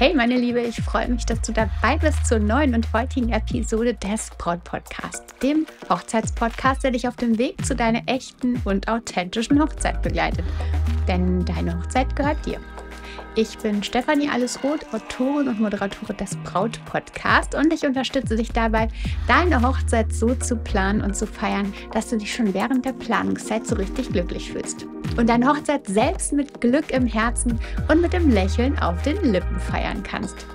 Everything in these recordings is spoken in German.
Hey meine Liebe, ich freue mich, dass du dabei bist zur neuen und heutigen Episode des Braut Podcast, dem Hochzeitspodcast, der dich auf dem Weg zu deiner echten und authentischen Hochzeit begleitet. Denn deine Hochzeit gehört dir. Ich bin Stefanie Allesroth, Autorin und Moderatorin des Braut Podcast und ich unterstütze dich dabei, deine Hochzeit so zu planen und zu feiern, dass du dich schon während der Planungszeit so richtig glücklich fühlst und deine Hochzeit selbst mit Glück im Herzen und mit dem Lächeln auf den Lippen feiern kannst.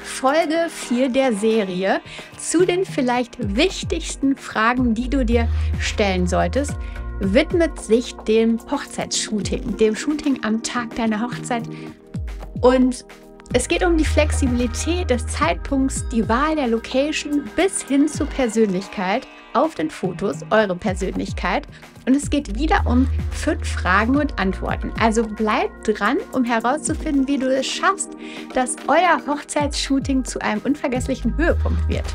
Folge 4 der Serie zu den vielleicht wichtigsten Fragen, die du dir stellen solltest, widmet sich dem Hochzeitsshooting, dem Shooting am Tag deiner Hochzeit. Und es geht um die Flexibilität des Zeitpunkts, die Wahl der Location bis hin zur Persönlichkeit – auf den Fotos eure Persönlichkeit und es geht wieder um fünf Fragen und Antworten. Also bleibt dran, um herauszufinden, wie du es schaffst, dass euer Hochzeitsshooting zu einem unvergesslichen Höhepunkt wird.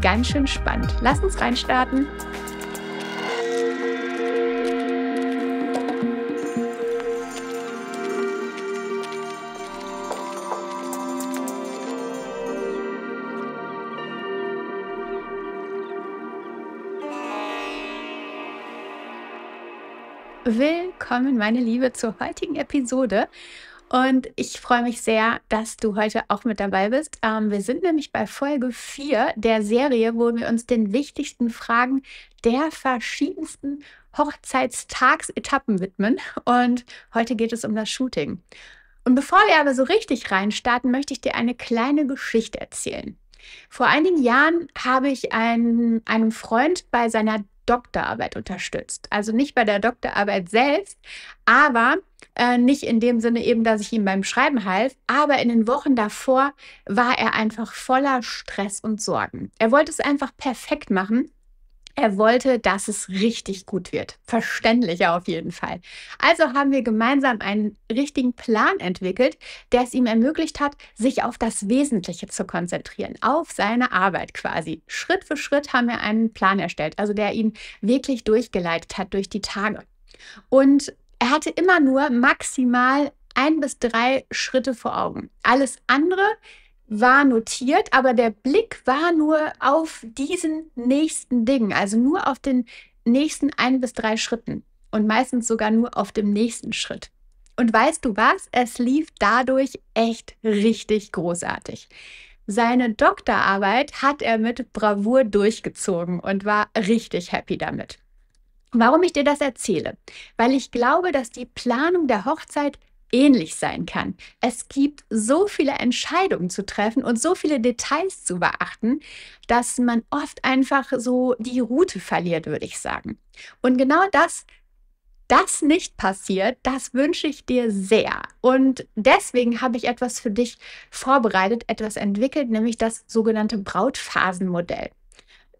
Ganz schön spannend. Lass uns reinstarten. Willkommen, meine Liebe, zur heutigen Episode. Und ich freue mich sehr, dass du heute auch mit dabei bist. Ähm, wir sind nämlich bei Folge 4 der Serie, wo wir uns den wichtigsten Fragen der verschiedensten Hochzeitstagsetappen widmen. Und heute geht es um das Shooting. Und bevor wir aber so richtig reinstarten, möchte ich dir eine kleine Geschichte erzählen. Vor einigen Jahren habe ich einen, einem Freund bei seiner Doktorarbeit unterstützt. Also nicht bei der Doktorarbeit selbst, aber äh, nicht in dem Sinne eben, dass ich ihm beim Schreiben half, aber in den Wochen davor war er einfach voller Stress und Sorgen. Er wollte es einfach perfekt machen er wollte, dass es richtig gut wird. Verständlicher auf jeden Fall. Also haben wir gemeinsam einen richtigen Plan entwickelt, der es ihm ermöglicht hat, sich auf das Wesentliche zu konzentrieren, auf seine Arbeit quasi. Schritt für Schritt haben wir einen Plan erstellt, also der ihn wirklich durchgeleitet hat durch die Tage. Und er hatte immer nur maximal ein bis drei Schritte vor Augen. Alles andere war notiert, aber der Blick war nur auf diesen nächsten Ding, also nur auf den nächsten ein bis drei Schritten und meistens sogar nur auf dem nächsten Schritt. Und weißt du was? Es lief dadurch echt richtig großartig. Seine Doktorarbeit hat er mit Bravour durchgezogen und war richtig happy damit. Warum ich dir das erzähle? Weil ich glaube, dass die Planung der Hochzeit ähnlich sein kann. Es gibt so viele Entscheidungen zu treffen und so viele Details zu beachten, dass man oft einfach so die Route verliert, würde ich sagen. Und genau das das nicht passiert, das wünsche ich dir sehr. Und deswegen habe ich etwas für dich vorbereitet, etwas entwickelt, nämlich das sogenannte Brautphasenmodell.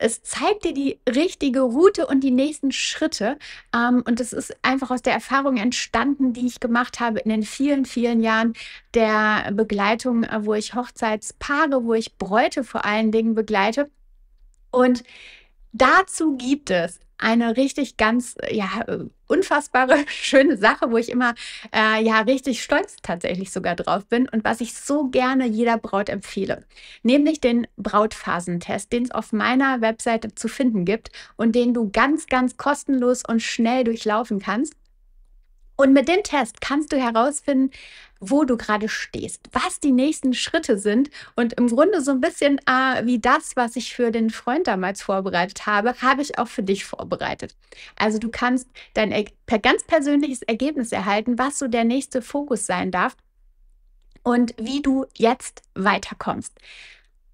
Es zeigt dir die richtige Route und die nächsten Schritte. Ähm, und das ist einfach aus der Erfahrung entstanden, die ich gemacht habe in den vielen, vielen Jahren der Begleitung, äh, wo ich Hochzeitspaare, wo ich Bräute vor allen Dingen begleite. Und Dazu gibt es eine richtig ganz, äh, ja, äh, unfassbare, schöne Sache, wo ich immer, äh, ja, richtig stolz tatsächlich sogar drauf bin und was ich so gerne jeder Braut empfehle, nämlich den Brautphasentest, den es auf meiner Webseite zu finden gibt und den du ganz, ganz kostenlos und schnell durchlaufen kannst. Und mit dem Test kannst du herausfinden, wo du gerade stehst, was die nächsten Schritte sind und im Grunde so ein bisschen äh, wie das, was ich für den Freund damals vorbereitet habe, habe ich auch für dich vorbereitet. Also du kannst dein er ganz persönliches Ergebnis erhalten, was so der nächste Fokus sein darf und wie du jetzt weiterkommst.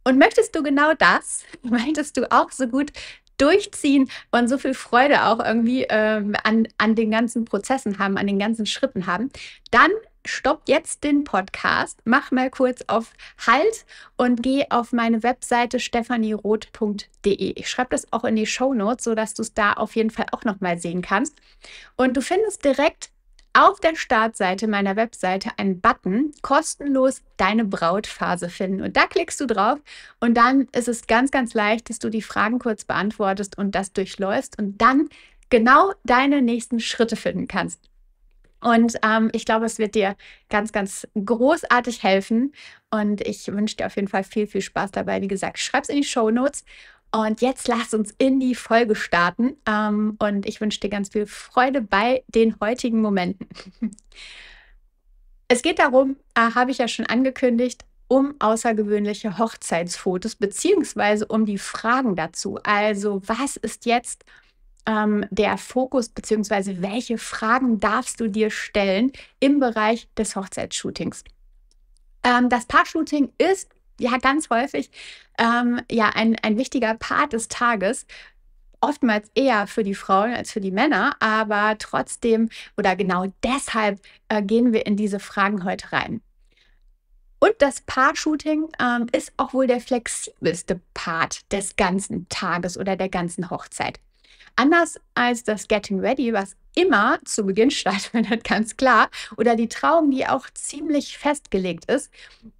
Und möchtest du genau das? Möchtest du auch so gut durchziehen und so viel Freude auch irgendwie ähm, an, an den ganzen Prozessen haben, an den ganzen Schritten haben, dann stopp jetzt den Podcast, mach mal kurz auf Halt und geh auf meine Webseite stephanieroth.de. Ich schreibe das auch in die Show Notes, sodass du es da auf jeden Fall auch nochmal sehen kannst. Und du findest direkt auf der Startseite meiner Webseite einen Button kostenlos deine Brautphase finden. Und da klickst du drauf und dann ist es ganz, ganz leicht, dass du die Fragen kurz beantwortest und das durchläufst und dann genau deine nächsten Schritte finden kannst. Und ähm, ich glaube, es wird dir ganz, ganz großartig helfen. Und ich wünsche dir auf jeden Fall viel, viel Spaß dabei. Wie gesagt, schreib es in die Show Notes und jetzt lass uns in die Folge starten. Ähm, und ich wünsche dir ganz viel Freude bei den heutigen Momenten. Es geht darum, äh, habe ich ja schon angekündigt, um außergewöhnliche Hochzeitsfotos beziehungsweise um die Fragen dazu. Also was ist jetzt ähm, der Fokus beziehungsweise welche Fragen darfst du dir stellen im Bereich des Hochzeitsshootings? Ähm, das Paar-Shooting ist ja ganz häufig ähm, ja ein, ein wichtiger Part des Tages. Oftmals eher für die Frauen als für die Männer, aber trotzdem oder genau deshalb äh, gehen wir in diese Fragen heute rein. Und das Paar-Shooting ähm, ist auch wohl der flexibelste Part des ganzen Tages oder der ganzen Hochzeit. Anders als das Getting Ready, was immer zu Beginn stattfindet, ganz klar, oder die Trauung, die auch ziemlich festgelegt ist,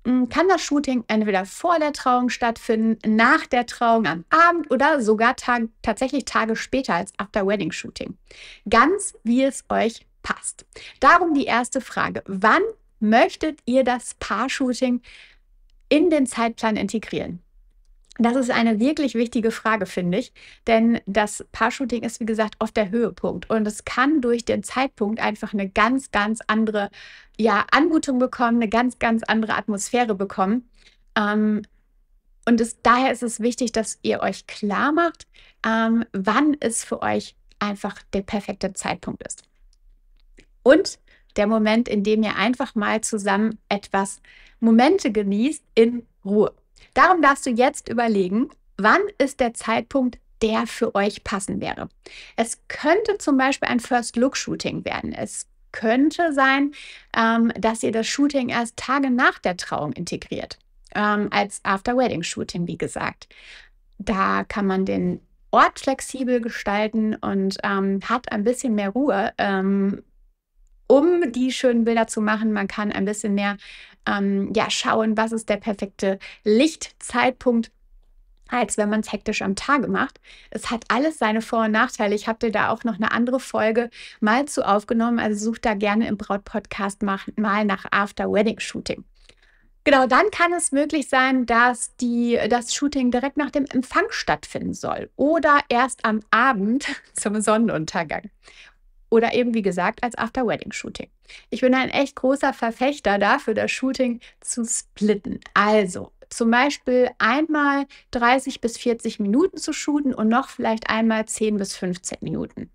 hm, kann das Shooting entweder vor der Trauung stattfinden, nach der Trauung am Abend oder sogar tag tatsächlich Tage später als After-Wedding-Shooting. Ganz wie es euch passt. Darum die erste Frage. Wann möchtet ihr das Paar-Shooting in den Zeitplan integrieren? Das ist eine wirklich wichtige Frage, finde ich. Denn das Paar-Shooting ist, wie gesagt, oft der Höhepunkt. Und es kann durch den Zeitpunkt einfach eine ganz, ganz andere ja, Anmutung bekommen, eine ganz, ganz andere Atmosphäre bekommen. Ähm, und es, daher ist es wichtig, dass ihr euch klar macht, ähm, wann es für euch einfach der perfekte Zeitpunkt ist. Und der Moment, in dem ihr einfach mal zusammen etwas Momente genießt in Ruhe. Darum darfst du jetzt überlegen, wann ist der Zeitpunkt, der für euch passen wäre. Es könnte zum Beispiel ein First-Look-Shooting werden. Es könnte sein, ähm, dass ihr das Shooting erst Tage nach der Trauung integriert, ähm, als After-Wedding-Shooting, wie gesagt. Da kann man den Ort flexibel gestalten und ähm, hat ein bisschen mehr Ruhe, ähm, um die schönen Bilder zu machen. Man kann ein bisschen mehr ähm, ja, schauen, was ist der perfekte Lichtzeitpunkt als wenn man es hektisch am Tage macht. Es hat alles seine Vor- und Nachteile. Ich habe dir da auch noch eine andere Folge mal zu aufgenommen. Also such da gerne im Brautpodcast mal nach After-Wedding-Shooting. Genau, dann kann es möglich sein, dass die, das Shooting direkt nach dem Empfang stattfinden soll oder erst am Abend zum Sonnenuntergang oder eben wie gesagt als After-Wedding-Shooting. Ich bin ein echt großer Verfechter dafür, das Shooting zu splitten. Also zum Beispiel einmal 30 bis 40 Minuten zu shooten und noch vielleicht einmal 10 bis 15 Minuten.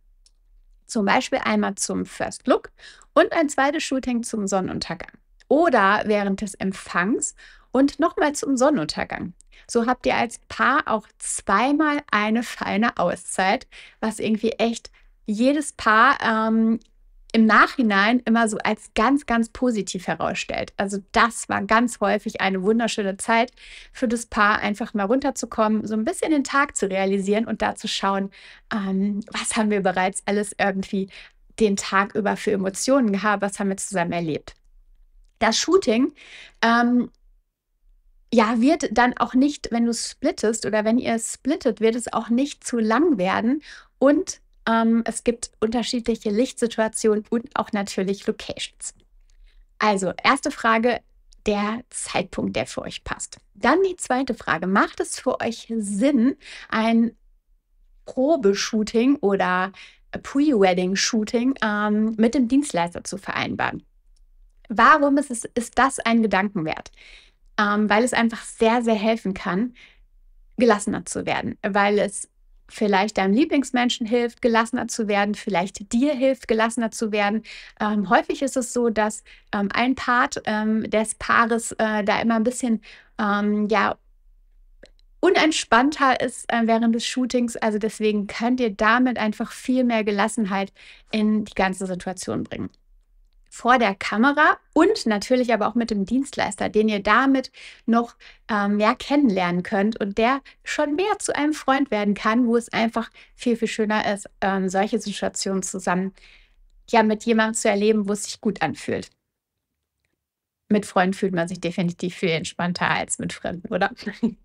Zum Beispiel einmal zum First Look und ein zweites Shooting zum Sonnenuntergang. Oder während des Empfangs und nochmal zum Sonnenuntergang. So habt ihr als Paar auch zweimal eine feine Auszeit, was irgendwie echt jedes Paar ähm, im Nachhinein immer so als ganz, ganz positiv herausstellt. Also das war ganz häufig eine wunderschöne Zeit für das Paar, einfach mal runterzukommen, so ein bisschen den Tag zu realisieren und da zu schauen, ähm, was haben wir bereits alles irgendwie den Tag über für Emotionen gehabt, was haben wir zusammen erlebt. Das Shooting ähm, ja, wird dann auch nicht, wenn du splittest oder wenn ihr splittet, wird es auch nicht zu lang werden und ähm, es gibt unterschiedliche Lichtsituationen und auch natürlich Locations. Also, erste Frage, der Zeitpunkt, der für euch passt. Dann die zweite Frage, macht es für euch Sinn, ein Probeshooting oder Pre-Wedding-Shooting ähm, mit dem Dienstleister zu vereinbaren? Warum ist, es, ist das ein Gedankenwert? Ähm, weil es einfach sehr, sehr helfen kann, gelassener zu werden, weil es vielleicht deinem Lieblingsmenschen hilft, gelassener zu werden, vielleicht dir hilft, gelassener zu werden. Ähm, häufig ist es so, dass ähm, ein Part ähm, des Paares äh, da immer ein bisschen ähm, ja, unentspannter ist äh, während des Shootings. Also deswegen könnt ihr damit einfach viel mehr Gelassenheit in die ganze Situation bringen vor der Kamera und natürlich aber auch mit dem Dienstleister, den ihr damit noch äh, mehr kennenlernen könnt und der schon mehr zu einem Freund werden kann, wo es einfach viel, viel schöner ist, ähm, solche Situationen zusammen ja mit jemandem zu erleben, wo es sich gut anfühlt. Mit Freunden fühlt man sich definitiv viel entspannter als mit Fremden, oder?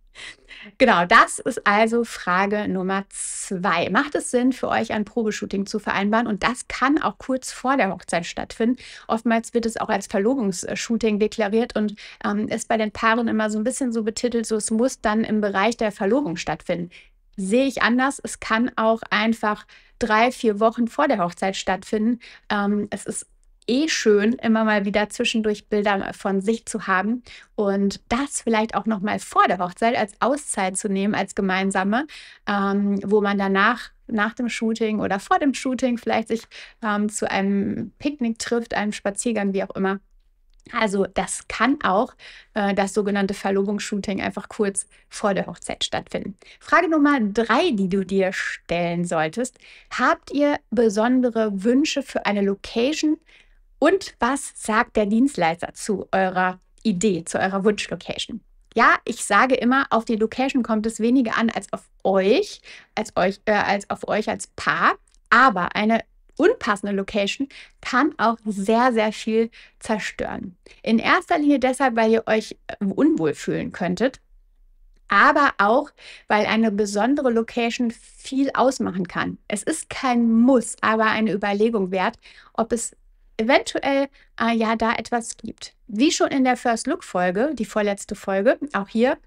Genau, das ist also Frage Nummer zwei. Macht es Sinn für euch, ein Probeshooting zu vereinbaren? Und das kann auch kurz vor der Hochzeit stattfinden. Oftmals wird es auch als Verlobungsshooting deklariert und ähm, ist bei den Paaren immer so ein bisschen so betitelt, so es muss dann im Bereich der Verlobung stattfinden. Sehe ich anders. Es kann auch einfach drei, vier Wochen vor der Hochzeit stattfinden. Ähm, es ist eh schön, immer mal wieder zwischendurch Bilder von sich zu haben und das vielleicht auch noch mal vor der Hochzeit als Auszeit zu nehmen, als gemeinsame, ähm, wo man danach nach dem Shooting oder vor dem Shooting vielleicht sich ähm, zu einem Picknick trifft, einem Spaziergang, wie auch immer. Also das kann auch äh, das sogenannte Verlobungsshooting einfach kurz vor der Hochzeit stattfinden. Frage Nummer drei, die du dir stellen solltest. Habt ihr besondere Wünsche für eine Location, und was sagt der Dienstleister zu eurer Idee, zu eurer Wunschlocation? Ja, ich sage immer, auf die Location kommt es weniger an als auf euch, als euch, äh, als auf euch als Paar. Aber eine unpassende Location kann auch sehr, sehr viel zerstören. In erster Linie deshalb, weil ihr euch äh, unwohl fühlen könntet, aber auch, weil eine besondere Location viel ausmachen kann. Es ist kein Muss, aber eine Überlegung wert, ob es eventuell äh, ja da etwas gibt. Wie schon in der First Look Folge, die vorletzte Folge, auch hier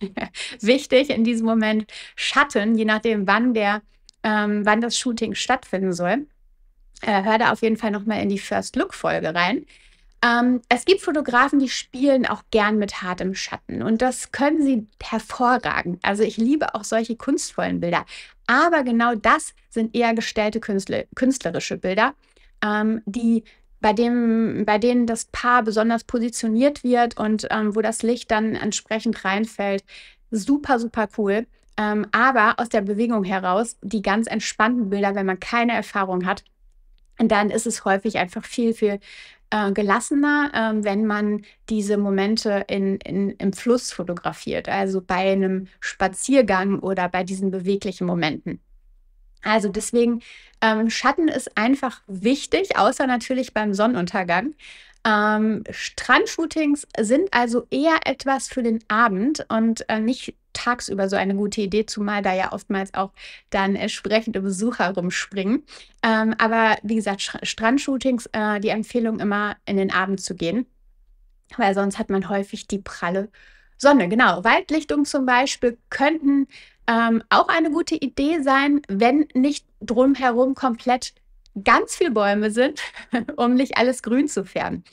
wichtig in diesem Moment Schatten, je nachdem, wann der, ähm, wann das Shooting stattfinden soll. Äh, hör da auf jeden Fall nochmal in die First Look Folge rein. Ähm, es gibt Fotografen, die spielen auch gern mit hartem Schatten und das können sie hervorragend. Also ich liebe auch solche kunstvollen Bilder. Aber genau das sind eher gestellte Künstler, künstlerische Bilder ähm, die bei, dem, bei denen das Paar besonders positioniert wird und ähm, wo das Licht dann entsprechend reinfällt. Super, super cool. Ähm, aber aus der Bewegung heraus, die ganz entspannten Bilder, wenn man keine Erfahrung hat, dann ist es häufig einfach viel, viel äh, gelassener, äh, wenn man diese Momente in, in, im Fluss fotografiert, also bei einem Spaziergang oder bei diesen beweglichen Momenten. Also deswegen, ähm, Schatten ist einfach wichtig, außer natürlich beim Sonnenuntergang. Ähm, Strandshootings sind also eher etwas für den Abend und äh, nicht tagsüber so eine gute Idee, zumal da ja oftmals auch dann entsprechende äh, Besucher rumspringen. Ähm, aber wie gesagt, Sch Strandshootings, äh, die Empfehlung immer in den Abend zu gehen, weil sonst hat man häufig die pralle Sonne. Genau, Waldlichtung zum Beispiel könnten ähm, auch eine gute Idee sein, wenn nicht drumherum komplett ganz viele Bäume sind, um nicht alles grün zu färben.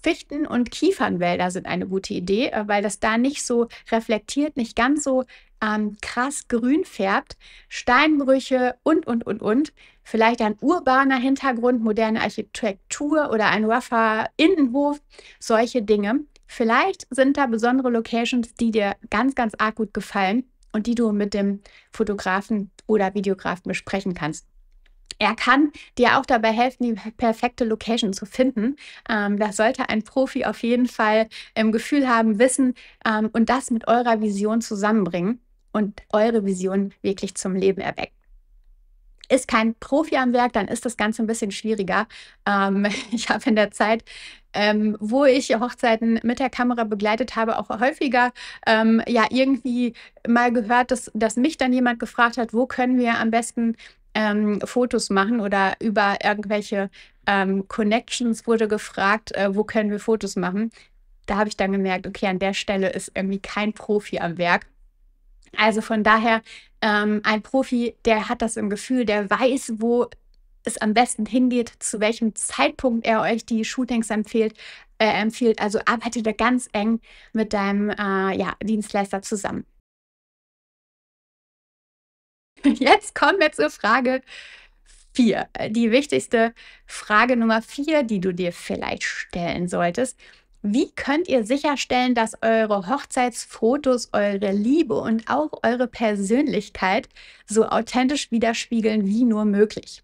Fichten- und Kiefernwälder sind eine gute Idee, äh, weil das da nicht so reflektiert, nicht ganz so ähm, krass grün färbt. Steinbrüche und, und, und, und. Vielleicht ein urbaner Hintergrund, moderne Architektur oder ein rougher Innenhof, solche Dinge. Vielleicht sind da besondere Locations, die dir ganz, ganz arg gut gefallen und die du mit dem Fotografen oder Videografen besprechen kannst. Er kann dir auch dabei helfen, die perfekte Location zu finden. Ähm, das sollte ein Profi auf jeden Fall im Gefühl haben, wissen ähm, und das mit eurer Vision zusammenbringen und eure Vision wirklich zum Leben erwecken. Ist kein Profi am Werk, dann ist das Ganze ein bisschen schwieriger. Ähm, ich habe in der Zeit ähm, wo ich Hochzeiten mit der Kamera begleitet habe, auch häufiger ähm, ja irgendwie mal gehört, dass, dass mich dann jemand gefragt hat, wo können wir am besten ähm, Fotos machen oder über irgendwelche ähm, Connections wurde gefragt, äh, wo können wir Fotos machen. Da habe ich dann gemerkt, okay, an der Stelle ist irgendwie kein Profi am Werk. Also von daher, ähm, ein Profi, der hat das im Gefühl, der weiß, wo es am besten hingeht, zu welchem Zeitpunkt er euch die Shootings empfiehlt. Äh, empfiehlt. Also arbeite da ganz eng mit deinem äh, ja, Dienstleister zusammen. Jetzt kommen wir zur Frage 4. Die wichtigste Frage Nummer 4, die du dir vielleicht stellen solltest. Wie könnt ihr sicherstellen, dass eure Hochzeitsfotos eure Liebe und auch eure Persönlichkeit so authentisch widerspiegeln wie nur möglich?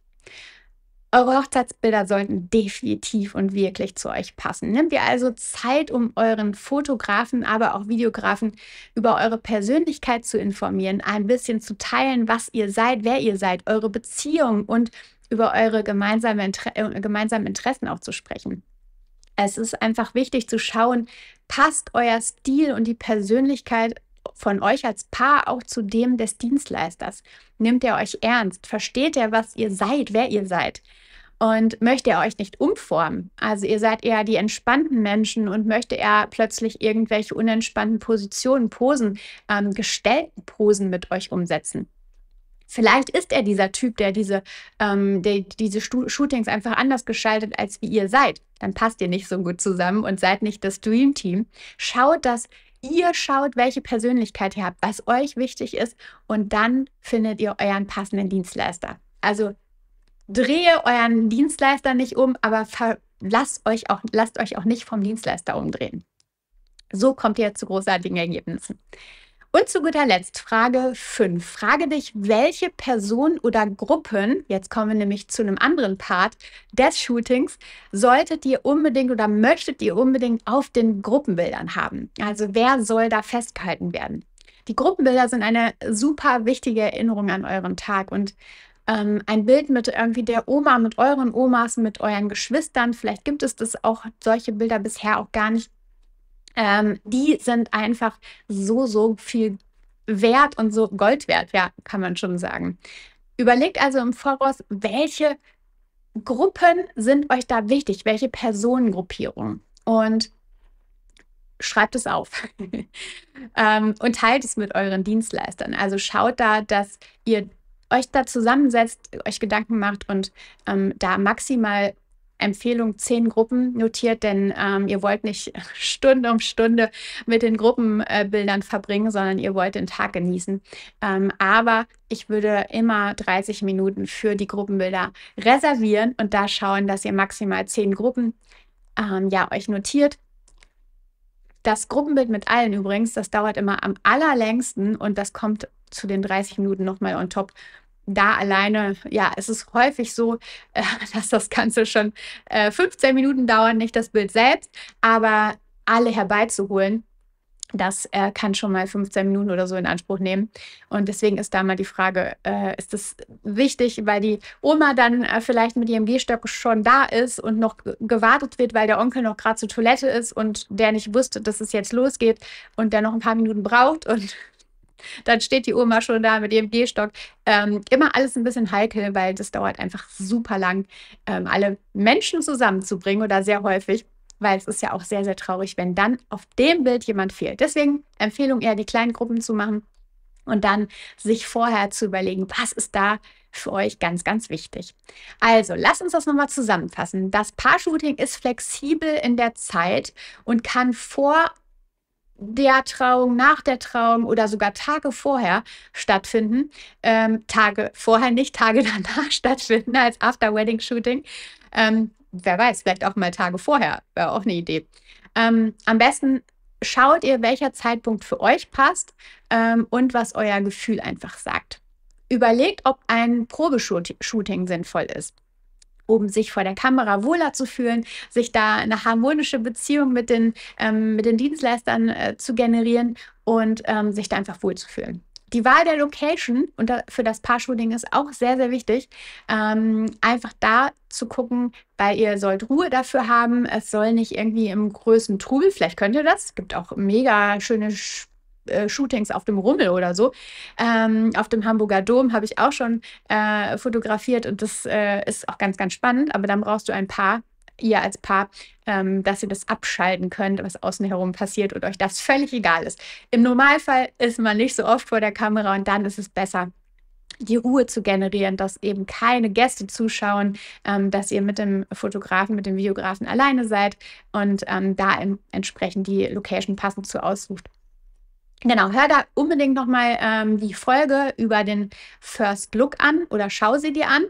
Eure Hochzeitsbilder sollten definitiv und wirklich zu euch passen. Nehmt ihr also Zeit, um euren Fotografen, aber auch Videografen über eure Persönlichkeit zu informieren, ein bisschen zu teilen, was ihr seid, wer ihr seid, eure Beziehung und über eure gemeinsamen, Inter äh, gemeinsamen Interessen auch zu sprechen. Es ist einfach wichtig zu schauen, passt euer Stil und die Persönlichkeit von euch als Paar auch zu dem des Dienstleisters? Nimmt er euch ernst? Versteht er, was ihr seid, wer ihr seid? Und möchte er euch nicht umformen? Also ihr seid eher die entspannten Menschen und möchte er plötzlich irgendwelche unentspannten Positionen, Posen, ähm, gestellten Posen mit euch umsetzen? Vielleicht ist er dieser Typ, der diese, ähm, der diese Shootings einfach anders geschaltet, als wie ihr seid. Dann passt ihr nicht so gut zusammen und seid nicht das Dream Team. Schaut, dass Ihr schaut, welche Persönlichkeit ihr habt, was euch wichtig ist und dann findet ihr euren passenden Dienstleister. Also drehe euren Dienstleister nicht um, aber lasst euch, auch, lasst euch auch nicht vom Dienstleister umdrehen. So kommt ihr zu großartigen Ergebnissen. Und zu guter Letzt Frage 5. Frage dich, welche Personen oder Gruppen, jetzt kommen wir nämlich zu einem anderen Part des Shootings, solltet ihr unbedingt oder möchtet ihr unbedingt auf den Gruppenbildern haben? Also wer soll da festgehalten werden? Die Gruppenbilder sind eine super wichtige Erinnerung an euren Tag und ähm, ein Bild mit irgendwie der Oma, mit euren Omas, mit euren Geschwistern. Vielleicht gibt es das auch solche Bilder bisher auch gar nicht ähm, die sind einfach so, so viel wert und so Gold wert, ja, kann man schon sagen. Überlegt also im Voraus, welche Gruppen sind euch da wichtig, welche Personengruppierungen und schreibt es auf ähm, und teilt es mit euren Dienstleistern. Also schaut da, dass ihr euch da zusammensetzt, euch Gedanken macht und ähm, da maximal Empfehlung zehn Gruppen notiert, denn ähm, ihr wollt nicht Stunde um Stunde mit den Gruppenbildern äh, verbringen, sondern ihr wollt den Tag genießen. Ähm, aber ich würde immer 30 Minuten für die Gruppenbilder reservieren und da schauen, dass ihr maximal zehn Gruppen ähm, ja, euch notiert. Das Gruppenbild mit allen übrigens, das dauert immer am allerlängsten und das kommt zu den 30 Minuten nochmal on top da alleine, ja, es ist häufig so, äh, dass das Ganze schon äh, 15 Minuten dauert, nicht das Bild selbst, aber alle herbeizuholen, das äh, kann schon mal 15 Minuten oder so in Anspruch nehmen. Und deswegen ist da mal die Frage, äh, ist das wichtig, weil die Oma dann äh, vielleicht mit ihrem Gehstock schon da ist und noch gewartet wird, weil der Onkel noch gerade zur Toilette ist und der nicht wusste, dass es jetzt losgeht und der noch ein paar Minuten braucht und dann steht die Oma schon da mit ihrem Gehstock. Ähm, immer alles ein bisschen heikel, weil das dauert einfach super lang, ähm, alle Menschen zusammenzubringen oder sehr häufig, weil es ist ja auch sehr, sehr traurig, wenn dann auf dem Bild jemand fehlt. Deswegen Empfehlung eher, die kleinen Gruppen zu machen und dann sich vorher zu überlegen, was ist da für euch ganz, ganz wichtig. Also, lasst uns das nochmal zusammenfassen. Das Paar-Shooting ist flexibel in der Zeit und kann vor der Trauung, nach der Trauung oder sogar Tage vorher stattfinden. Ähm, Tage vorher, nicht Tage danach stattfinden als After-Wedding-Shooting. Ähm, wer weiß, vielleicht auch mal Tage vorher, wäre auch eine Idee. Ähm, am besten schaut ihr, welcher Zeitpunkt für euch passt ähm, und was euer Gefühl einfach sagt. Überlegt, ob ein Probeshooting sinnvoll ist um sich vor der Kamera wohler zu fühlen, sich da eine harmonische Beziehung mit den, ähm, mit den Dienstleistern äh, zu generieren und ähm, sich da einfach wohl zu fühlen. Die Wahl der Location und da, für das Paar-Shooting ist auch sehr, sehr wichtig. Ähm, einfach da zu gucken, weil ihr sollt Ruhe dafür haben. Es soll nicht irgendwie im größten Trubel, vielleicht könnt ihr das. Es gibt auch mega schöne äh, Shootings auf dem Rummel oder so. Ähm, auf dem Hamburger Dom habe ich auch schon äh, fotografiert und das äh, ist auch ganz, ganz spannend. Aber dann brauchst du ein Paar, ihr als Paar, ähm, dass ihr das abschalten könnt, was außen herum passiert und euch das völlig egal ist. Im Normalfall ist man nicht so oft vor der Kamera und dann ist es besser, die Ruhe zu generieren, dass eben keine Gäste zuschauen, ähm, dass ihr mit dem Fotografen, mit dem Videografen alleine seid und ähm, da entsprechend die Location passend zu aussucht. Genau, hör da unbedingt nochmal ähm, die Folge über den First Look an oder schau sie dir an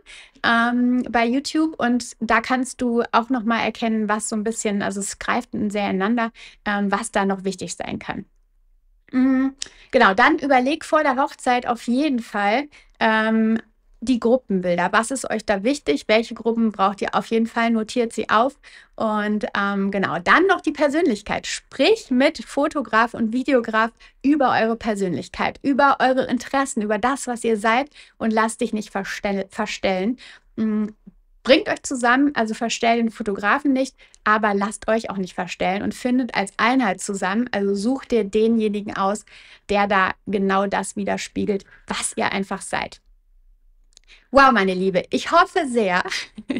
ähm, bei YouTube und da kannst du auch nochmal erkennen, was so ein bisschen, also es greift sehr ineinander, ähm, was da noch wichtig sein kann. Mhm. Genau, dann überleg vor der Hochzeit auf jeden Fall, ähm, die Gruppenbilder. Was ist euch da wichtig? Welche Gruppen braucht ihr auf jeden Fall? Notiert sie auf. Und ähm, genau, dann noch die Persönlichkeit. Sprich mit Fotograf und Videograf über eure Persönlichkeit, über eure Interessen, über das, was ihr seid und lasst dich nicht verstell verstellen. Hm, bringt euch zusammen, also verstellt den Fotografen nicht, aber lasst euch auch nicht verstellen und findet als Einheit zusammen. Also sucht ihr denjenigen aus, der da genau das widerspiegelt, was ihr einfach seid. Wow, meine Liebe, ich hoffe sehr,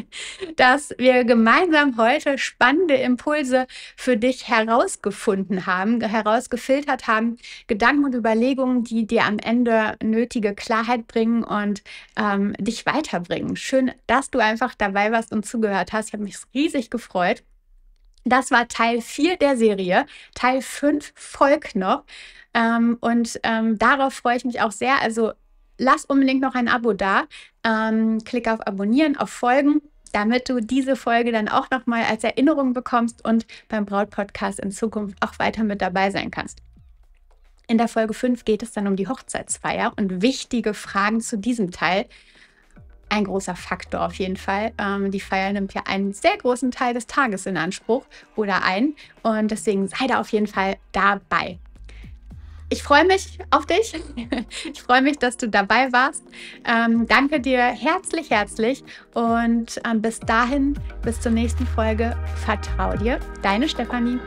dass wir gemeinsam heute spannende Impulse für dich herausgefunden haben, herausgefiltert haben, Gedanken und Überlegungen, die dir am Ende nötige Klarheit bringen und ähm, dich weiterbringen. Schön, dass du einfach dabei warst und zugehört hast. Ich habe mich riesig gefreut. Das war Teil 4 der Serie. Teil 5 folgt noch. Ähm, und ähm, darauf freue ich mich auch sehr. Also lass unbedingt noch ein Abo da. Ähm, klick auf Abonnieren, auf Folgen, damit du diese Folge dann auch nochmal als Erinnerung bekommst und beim Brautpodcast in Zukunft auch weiter mit dabei sein kannst. In der Folge 5 geht es dann um die Hochzeitsfeier und wichtige Fragen zu diesem Teil. Ein großer Faktor auf jeden Fall. Ähm, die Feier nimmt ja einen sehr großen Teil des Tages in Anspruch oder ein. Und deswegen sei da auf jeden Fall dabei ich freue mich auf dich. Ich freue mich, dass du dabei warst. Ähm, danke dir herzlich, herzlich. Und ähm, bis dahin, bis zur nächsten Folge. Vertrau dir, deine Stefanie.